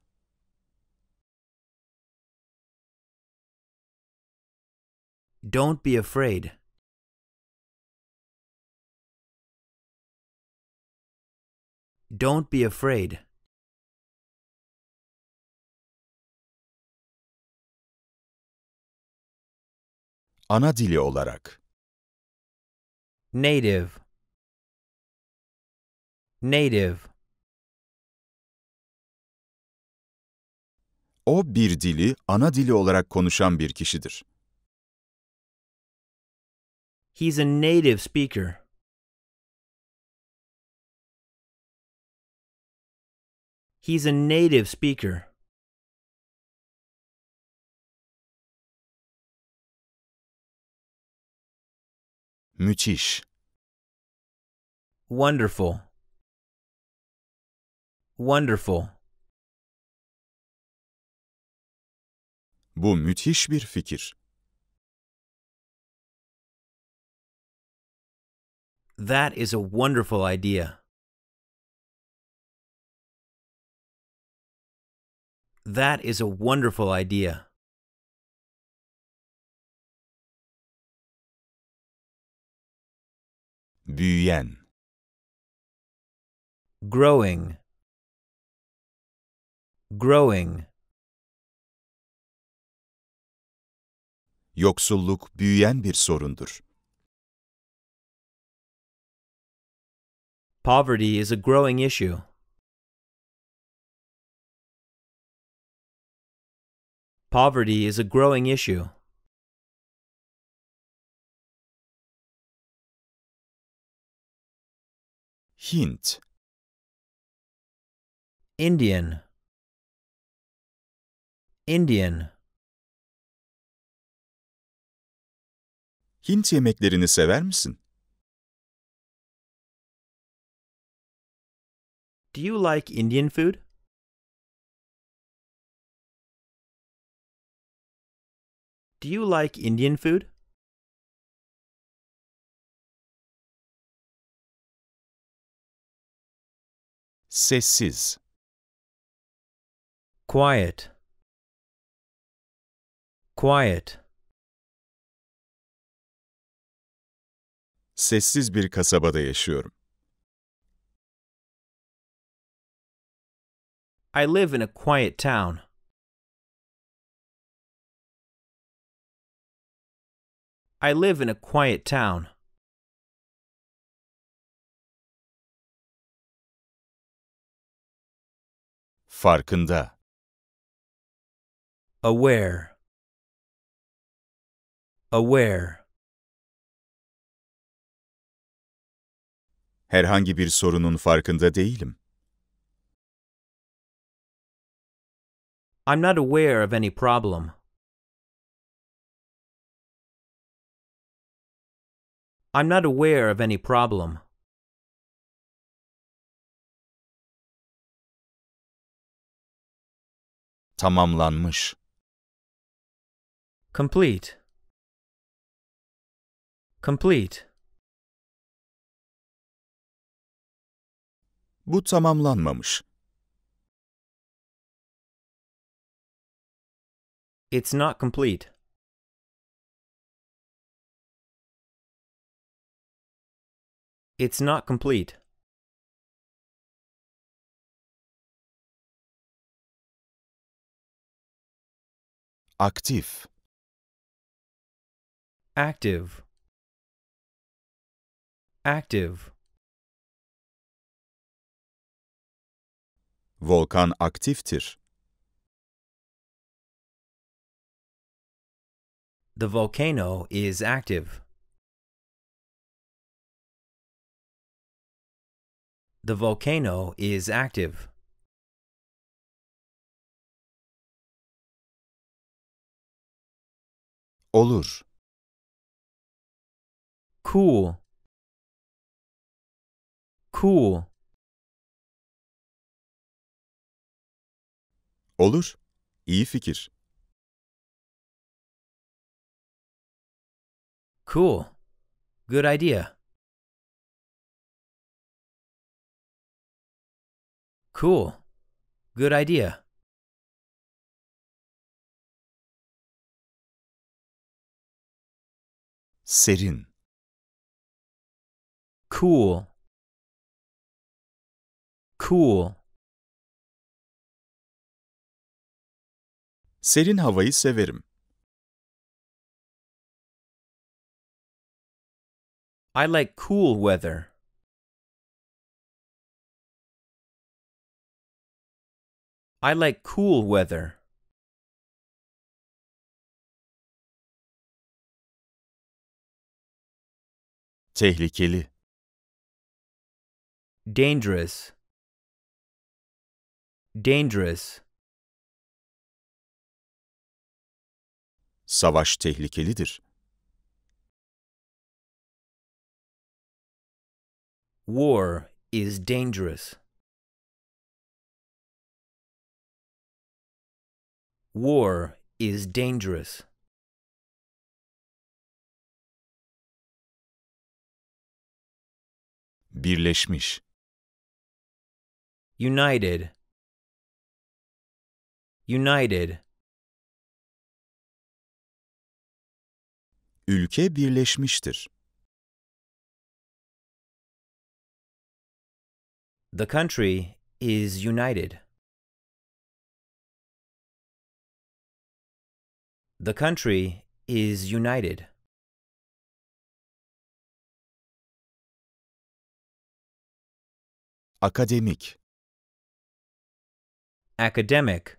Don't be afraid. Don't be afraid. ana dili olarak native native O bir dili ana dili olarak konuşan bir kişidir. He's a native speaker. He's a native speaker. Müthiş. Wonderful. Wonderful. Bu müthiş bir fikir. That is a wonderful idea. That is a wonderful idea. büyüyen growing growing Yoksulluk büyüyen bir sorundur. Poverty is a growing issue. Poverty is a growing issue. Hint Indian Indian Hint yemeklerini sever misin? Do you like Indian food? Do you like Indian food? Sessiz. Quiet. Quiet. Sessiz bir kasabada yaşıyorum. I live in a quiet town. I live in a quiet town. Farkında. Aware. Aware. Herhangi bir sorunun farkında değilim. I'm not aware of any problem. I'm not aware of any problem. Tamamlanmış. Complete. Complete. Bu tamamlanmamış. It's not complete. It's not complete. Aktiv. Active. Active. Volkan aktiftir. The volcano is active. The volcano is active. Olur. Cool. Cool. Olur. İyi fikir. Cool. Good idea. Cool. Good idea. Serin. Cool. Cool. Serin havayı severim. I like cool weather. I like cool weather. Tehlikeli. Dangerous. Dangerous. Savaş tehlikelidir. War is dangerous. War is dangerous. Birleşmiş. United. United. Ülke birleşmiştir. The country is united. The country is united. Akademik Academic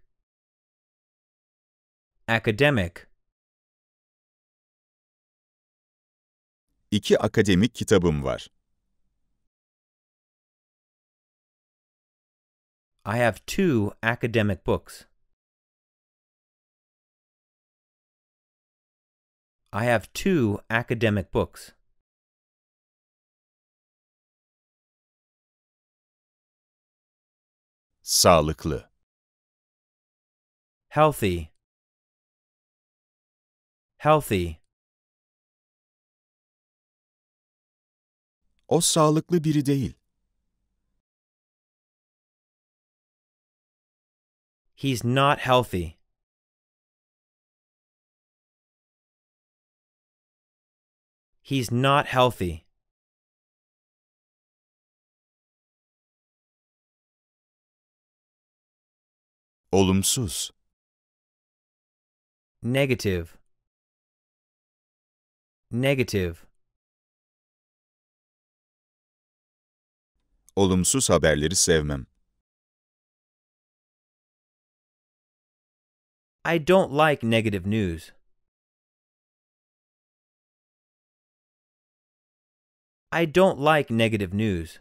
Academic İki akademik kitabım var. I have two academic books. I have two academic books. Sağlıklı. Healthy. Healthy. O sağlıklı biri değil. He's not healthy. He's not healthy. Olumsuz. Negative. Negative. Olumsuz haberleri sevmem. I don't like negative news. I don't like negative news.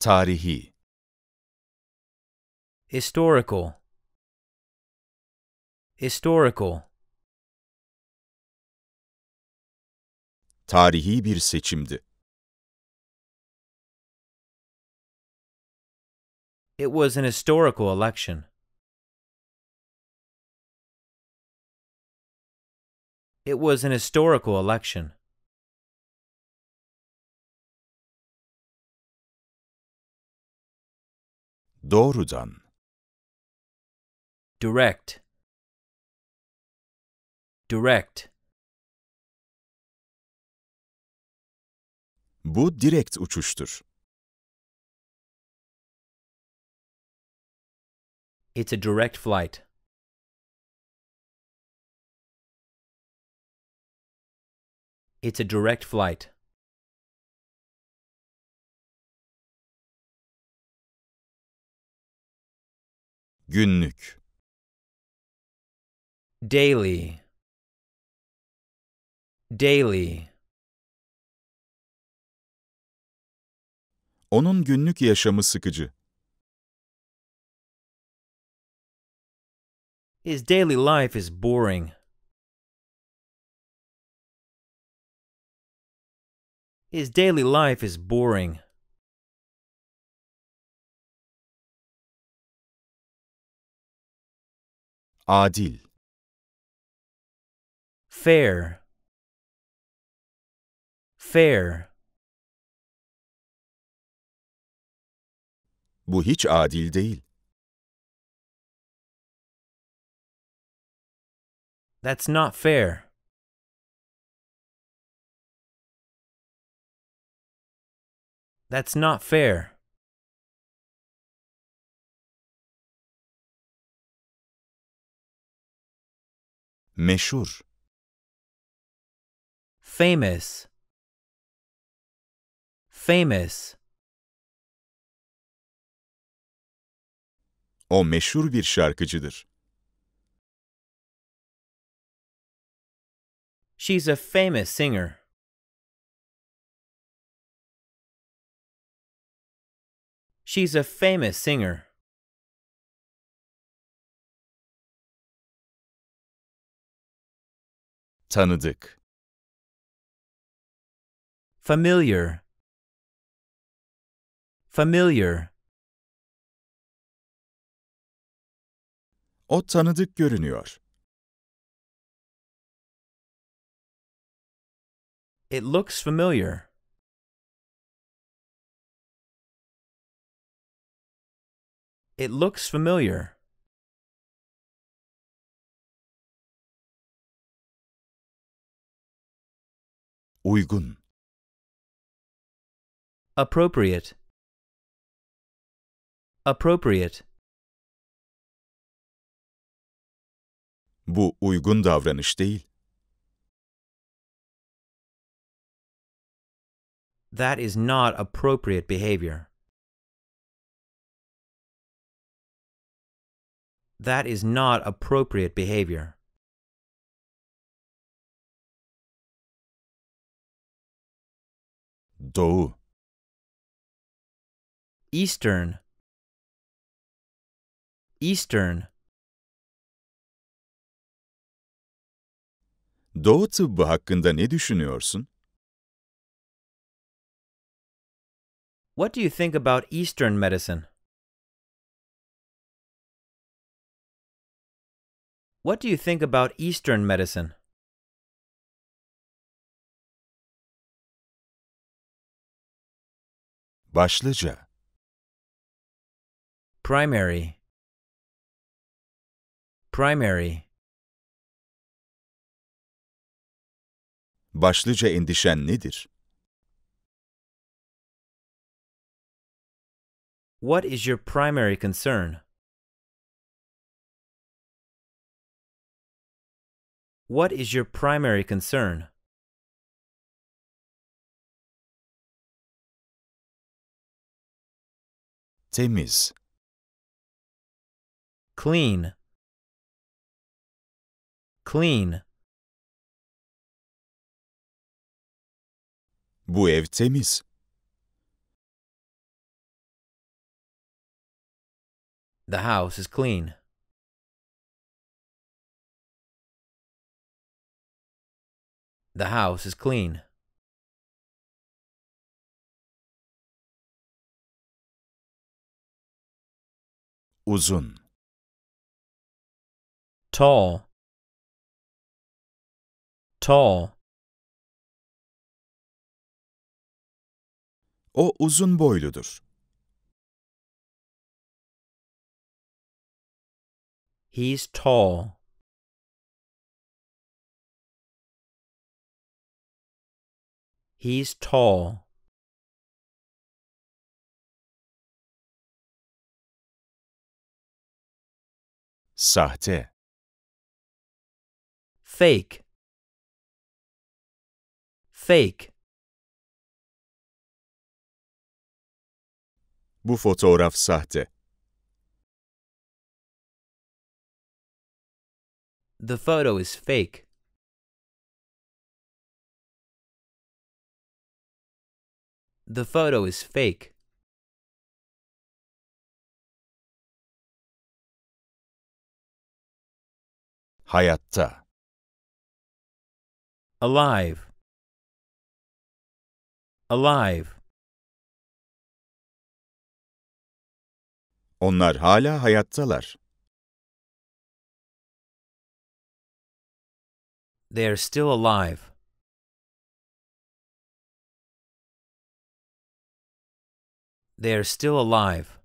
Tarihi Historical Historical Tarihi bir seçimdi. It was an historical election. It was an historical election. Doğrudan. Direct. Direct. Bu direkt uçuştur. It's a direct flight. It's a direct flight. Günlük Daily Daily Onun günlük yaşamı sıkıcı. His daily life is boring. His daily life is boring. acil fair fair Bu hiç adil değil. That's not fair. That's not fair. meşhur famous famous O meşhur bir şarkıcıdır. She's a famous singer. She's a famous singer. tanıdık familiar familiar O tanıdık görünüyor. It looks familiar. It looks familiar. Uygun. Appropriate. Appropriate. Bu uygun davranış değil. That is not appropriate behavior. That is not appropriate behavior. Doğu Eastern Eastern Doğu tıbbı hakkında ne düşünüyorsun? What do you think about Eastern medicine? What do you think about Eastern medicine? Başlıca Primary Primary Başlıca endişen nedir? What is your primary concern? What is your primary concern? Temiz. Clean. Clean. Bu ev temiz. The house is clean. The house is clean. uzun tall tall O uzun boyludur. He's tall. He's tall. Sahte. Fake. Fake. Bu fotoğraf sahte. The photo is fake. The photo is fake. Hayatta. Alive. Alive. Onlar hala hayattalar. They are still alive. They are still alive.